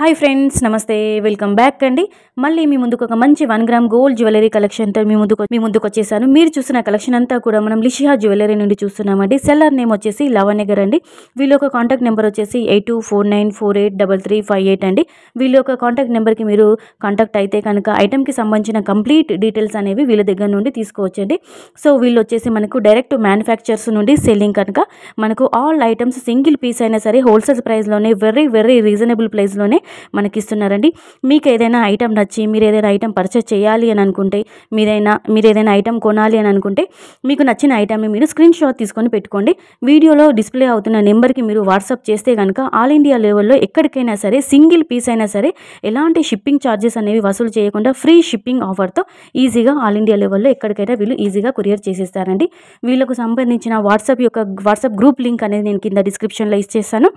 hi friends నమస్తే welcome back అండి మళ్ళీ మీ ముందుకు ఒక మంచి వన్ గ్రామ్ గోల్డ్ జ్యువెలరీ కలెక్షన్తో మీ ముందుకు మీ ముందుకు వచ్చేసాను మీరు చూసిన కలెక్షన్ అంతా కూడా మనం లిషిహా జ్యువెలరీ నుండి చూస్తున్నామండి సెల్లర్ నేమ్ వచ్చేసి లవనగర్ అండి వీళ్ళ కాంటాక్ట్ నెంబర్ వచ్చేసి eight two four nine four eight double three five eight అండి వీళ్ళ కాంటాక్ట్ నెంబర్కి మీరు కాంటాక్ట్ అయితే కనుక ఐటెంకి సంబంధించిన కంప్లీట్ డీటెయిల్స్ అనేవి వీళ్ళ దగ్గర నుండి తీసుకోవచ్చండి సో వీళ్ళు వచ్చేసి మనకు డైరెక్ట్ మ్యానుఫ్యాక్చర్స్ నుండి సెల్లింగ్ కనుక మనకు ఆల్ ఐటమ్స్ సింగిల్ పీస్ అయినా సరే హోల్సేల్ ప్రైస్లోనే వెరీ వెరీ రీజనబుల్ ప్రైస్లోనే మనకి ఇస్తున్నారండి మీకు ఏదైనా ఐటెం నచ్చి మీరు ఏదైనా ఐటెం పర్చేస్ చేయాలి అని అనుకుంటే మీరైనా మీరు ఏదైనా ఐటెం కొనాలి అని అనుకుంటే మీకు నచ్చిన ఐటెంని మీరు స్క్రీన్ షాట్ తీసుకొని పెట్టుకోండి వీడియోలో డిస్ప్లే అవుతున్న నెంబర్కి మీరు వాట్సాప్ చేస్తే కనుక ఆల్ ఇండియా లెవెల్లో ఎక్కడికైనా సరే సింగిల్ పీస్ అయినా సరే ఎలాంటి షిప్పింగ్ ఛార్జెస్ అనేవి వసూలు చేయకుండా ఫ్రీ షిప్పింగ్ ఆఫర్తో ఈజీగా ఆల్ ఇండియా లెవెల్లో ఎక్కడికైనా వీళ్ళు ఈజీగా కొరియర్ చేసేస్తారండి వీళ్ళకు సంబంధించిన వాట్సాప్ యొక్క వాట్సాప్ గ్రూప్ లింక్ అనేది నేను కింద డిస్క్రిప్షన్లో ఇచ్చేస్తాను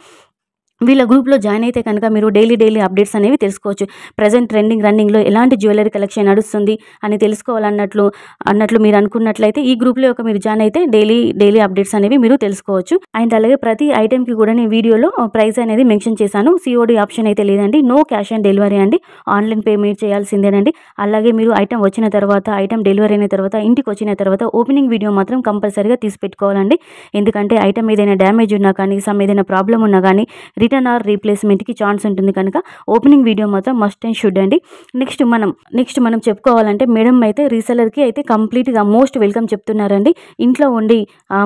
వీళ్ళ గ్రూప్లో జాయిన్ అయితే కనుక మీరు డైలీ డైలీ అప్డేట్స్ అనేవి తెలుసుకోవచ్చు ప్రజెంట్ ట్రెండింగ్ రన్నింగ్లో ఎలాంటి జ్యువెలరీ కలెక్షన్ నడుస్తుంది అని తెలుసుకోవాలన్నట్లు అన్నట్లు మీరు అనుకున్నట్లయితే ఈ గ్రూప్లో ఒక మీరు జాయిన్ అయితే డైలీ డైలీ అప్డేట్స్ అనేవి మీరు తెలుసుకోవచ్చు అండ్ అలాగే ప్రతి ఐటెంకి కూడా నేను వీడియోలో ప్రైస్ అనేది మెన్షన్ చేశాను సిఓడి ఆప్షన్ అయితే లేదండి నో క్యాష్ ఆన్ డెలివరీ అండి ఆన్లైన్ పేమెంట్ చేయాల్సిందేనండి అలాగే మీరు ఐటెం వచ్చిన తర్వాత ఐటెం డెలివరీ అయిన తర్వాత ఇంటికి వచ్చిన తర్వాత ఓపెనింగ్ వీడియో మాత్రం కంపల్సరీగా తీసి పెట్టుకోవాలండి ఎందుకంటే ఐటెం ఏదైనా డ్యామేజ్ ఉన్నా కానీ సమ్ ఏదైనా ప్రాబ్లం ఉన్నా కానీ రిటర్న్ రిటర్న్ ఆర్ రీప్లేస్మెంట్కి ఛాన్స్ ఉంటుంది కనుక ఓపెనింగ్ వీడియో మాత్రం మస్ట్ అండ్ షుడ్ అండి నెక్స్ట్ మనం నెక్స్ట్ మనం చెప్పుకోవాలంటే మేడం అయితే రీసెలర్కి అయితే కంప్లీట్గా మోస్ట్ వెల్కమ్ చెప్తున్నారండి ఇంట్లో ఉండి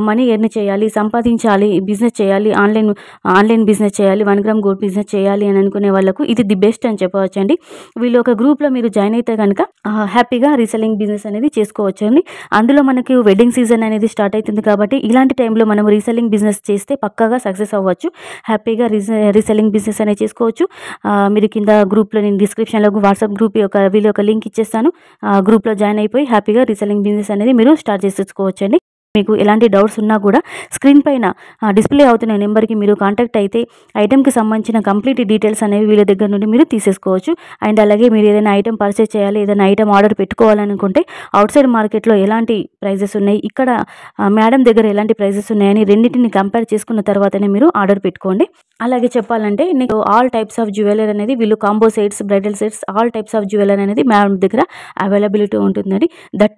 మనీ ఎర్న్ చేయాలి సంపాదించాలి బిజినెస్ చేయాలి ఆన్లైన్ ఆన్లైన్ బిజినెస్ చేయాలి వన్ గ్రామ్ గోల్డ్ బిజినెస్ చేయాలి అని అనుకునే వాళ్ళకు ఇది ది బెస్ట్ అని చెప్పవచ్చండి వీళ్ళు ఒక గ్రూప్లో మీరు జాయిన్ అయితే కనుక హ్యాపీగా రీసెలింగ్ బిజినెస్ అనేది చేసుకోవచ్చండి అందులో మనకి వెడ్డింగ్ సీజన్ అనేది స్టార్ట్ అవుతుంది కాబట్టి ఇలాంటి టైంలో మనం రీసెలింగ్ బిజినెస్ చేస్తే పక్కాగా సక్సెస్ అవ్వచ్చు హ్యాపీగా రీసెల్ రీసెల్లింగ్ బిజినెస్ అనేది చేసుకోవచ్చు మీరు కింద గ్రూప్లో నేను డిస్క్రిప్షన్లో వాట్సాప్ గ్రూప్ యొక్క వీళ్ళు ఒక లింక్ ఇచ్చేస్తాను గ్రూప్లో జాయిన్ అయిపోయి హ్యాపీగా రీసెల్లింగ్ బిజినెస్ అనేది మీరు స్టార్ట్ అండి మీకు ఎలాంటి డౌట్స్ ఉన్నా కూడా స్క్రీన్ పైన డిస్ప్లే అవుతున్న నెంబర్కి మీరు కాంటాక్ట్ అయితే ఐటెంకి సంబంధించిన కంప్లీట్ డీటెయిల్స్ అనేవి వీళ్ళ దగ్గర నుండి మీరు తీసేసుకోవచ్చు అండ్ అలాగే మీరు ఏదైనా ఐటెం పర్చేస్ చేయాలి ఏదైనా ఐటెం ఆర్డర్ పెట్టుకోవాలనుకుంటే అవుట్ సైడ్ మార్కెట్లో ఎలాంటి ప్రైజెస్ ఉన్నాయి ఇక్కడ మేడం దగ్గర ఎలాంటి ప్రైజెస్ ఉన్నాయని రెండింటిని కంపేర్ చేసుకున్న తర్వాతనే మీరు ఆర్డర్ పెట్టుకోండి అలాగే చెప్పాలంటే నీకు ఆల్ టైప్స్ ఆఫ్ జ్యువెలరీ అనేది వీళ్ళు combo sets bridal sets all types of jewellery అనేది మేడం దగ్గర అవైలబిలిటీ ఉంటుందండి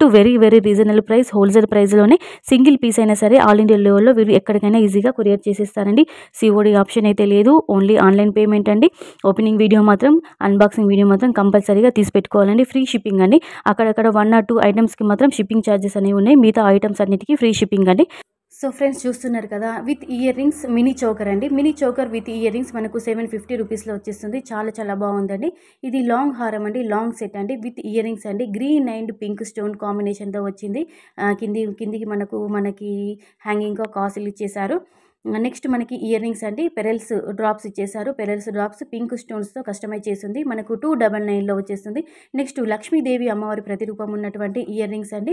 to very very reasonable price wholesale ప్రైస్లోనే సింగిల్ పీస్ అయినా సరే ఆల్ ఇండియా లెవెల్లో వీరు ఎక్కడికైనా ఈజీగా కొరియర్ చేసేస్తారండి సిఓడి ఆప్షన్ అయితే లేదు ఓన్లీ ఆన్లైన్ పేమెంట్ అండి ఓపెనింగ్ వీడియో మాత్రం అన్బాక్సింగ్ వీడియో మాత్రం కంపల్సరీగా తీసి పెట్టుకోవాలండి ఫ్రీ షిప్పింగ్ అండి అక్కడక్కడ వన్ ఆర్ టూ ఐటమ్స్కి మాత్రం షిప్పింగ్ ఛార్జెస్ అనేవి ఉన్నాయి మిగతా ఐటమ్స్ అన్నిటికీ ఫ్రీ షిప్పింగ్ అండి సో ఫ్రెండ్స్ చూస్తున్నారు కదా with ear rings mini choker అండి mini choker with ear rings మనకు సెవెన్ ఫిఫ్టీ రూపీస్లో వచ్చేస్తుంది చాలా చాలా బాగుందండి ఇది లాంగ్ హారం అండి లాంగ్ సెట్ అండి విత్ ఇయర్ రింగ్స్ అండి గ్రీన్ అండ్ పింక్ స్టోన్ కాంబినేషన్తో వచ్చింది కింది కిందికి మనకు మనకి హ్యాంగింగ్గా కాసులు ఇచ్చేశారు నెక్స్ట్ మనకి ఇయర్ రింగ్స్ అండి పెరల్స్ డ్రాప్స్ ఇచ్చేసారు పెరల్స్ డ్రాప్స్ పింక్ స్టోన్స్తో కస్టమైజ్ చేసింది మనకు టూ డబల్ నైన్లో వచ్చేస్తుంది నెక్స్ట్ లక్ష్మీదేవి అమ్మవారి ప్రతిరూపం ఉన్నటువంటి ఇయర్ రింగ్స్ అండి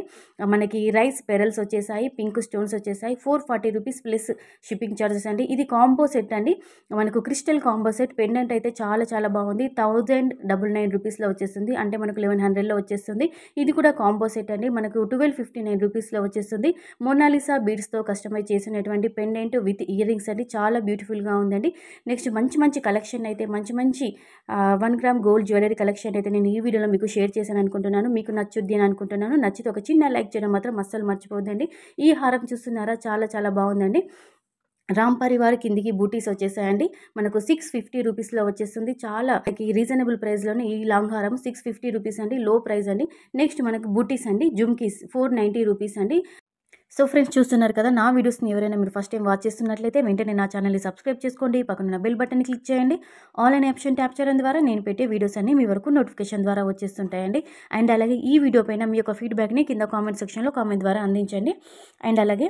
మనకి రైస్ పెరల్స్ వచ్చేసాయి పింక్ స్టోన్స్ వచ్చేసాయి four forty rupees plus shipping charges అండి ఇది కాంబో సెట్ అండి మనకు క్రిస్టల్ కాంబో సెట్ పెండెంట్ అయితే చాలా చాలా బాగుంది థౌజండ్ డబుల్ నైన్ రూపీస్లో వచ్చేస్తుంది అంటే మనకు లెవెన్ హండ్రెడ్లో వచ్చేస్తుంది ఇది కూడా కాంబో సెట్ అండి మనకు ట్వెల్వ్ ఫిఫ్టీ నైన్ రూపీస్లో వచ్చేస్తుంది మోనాలిసా బీడ్స్తో కస్టమైజ్ చేసినటువంటి pendant with with ear rings అండి చాలా బ్యూటిఫుల్గా ఉందండి నెక్స్ట్ మంచి మంచి కలెక్షన్ అయితే మంచి మంచి one gram gold jewellery collection అయితే నేను ఈ వీడియోలో మీకు షేర్ చేశాను అనుకుంటున్నాను మీకు నచ్చుద్ది అని అనుకుంటున్నాను నచ్చితే ఒక చిన్న లైక్ చేయడం మాత్రం అస్సలు మర్చిపోద్దండి ఈ హారం చూస్తున్నారా చాలా చాలా బాగుందండి రామ్ పరివార్ కిందికి బూటీస్ వచ్చేసాయండి మనకు సిక్స్ ఫిఫ్టీ రూపీస్లో వచ్చేస్తుంది చాలా రీజనబుల్ ప్రైస్లోనే ఈ లాంగ్ హారం సిక్స్ ఫిఫ్టీ రూపీస్ అండి లో ప్రైస్ అండి నెక్స్ట్ మనకు బూటీస్ అండి జుమ్కీస్ ఫోర్ నైంటీ రూపీస్ అండి సో ఫ్రెండ్స్ చూస్తున్నారు కదా నా వీడియోస్ని ఎవరైనా మీరు ఫస్ట్ టైం వాచ్ చేస్తున్నట్లయితే వెంటనే నా ఛానల్ని సబ్స్క్రైబ్ చేసుకోండి పక్కన బెల్ బటన్ క్లిక్ చేయండి ఆన్లైన్ ఆప్షన్ ట్యాప్ చేయడం ద్వారా నేను పెట్టే వీడియోస్ అన్ని మీ వరకు నోటిఫికేషన్ ద్వారా వచ్చేస్తుంటాయండి అండ్ అలాగే ఈ వీడియో పైన మీ యొక్క ఫీడ్బ్యాక్ని కింద కామెంట్ సెక్షన్లో కామెంట్ ద్వారా అందించండి అండ్ అలాగే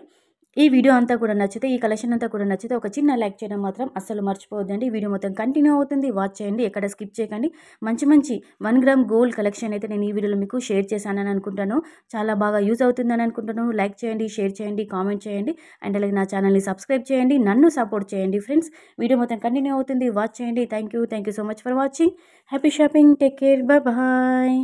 ఈ వీడియో అంతా కూడా నచ్చితే ఈ కలెక్షన్ అంతా కూడా నచ్చితే ఒక చిన్న లైక్ చేయడం మాత్రం అస్సలు మర్చిపోవద్దండి ఈ వీడియో మొత్తం కంటిన్యూ అవుతుంది వాచ్ చేయండి ఎక్కడ స్కిప్ చేయకండి మంచి మంచి వన్ గ్రామ్ గోల్డ్ కలెక్షన్ అయితే నేను ఈ వీడియోలో మీకు షేర్ చేశానని అనుకుంటాను చాలా బాగా యూజ్ అవుతుందని అనుకుంటున్నాను లైక్ చేయండి షేర్ చేయండి కామెంట్ చేయండి అండ్ అలాగే నా ఛానల్ని సబ్స్క్రైబ్ చేయండి నన్ను సపోర్ట్ చేయండి ఫ్రెండ్స్ వీడియో మొత్తం కంటిన్యూ అవుతుంది వాచ్ చేయండి thank you thank you so much for watching happy shopping take care bye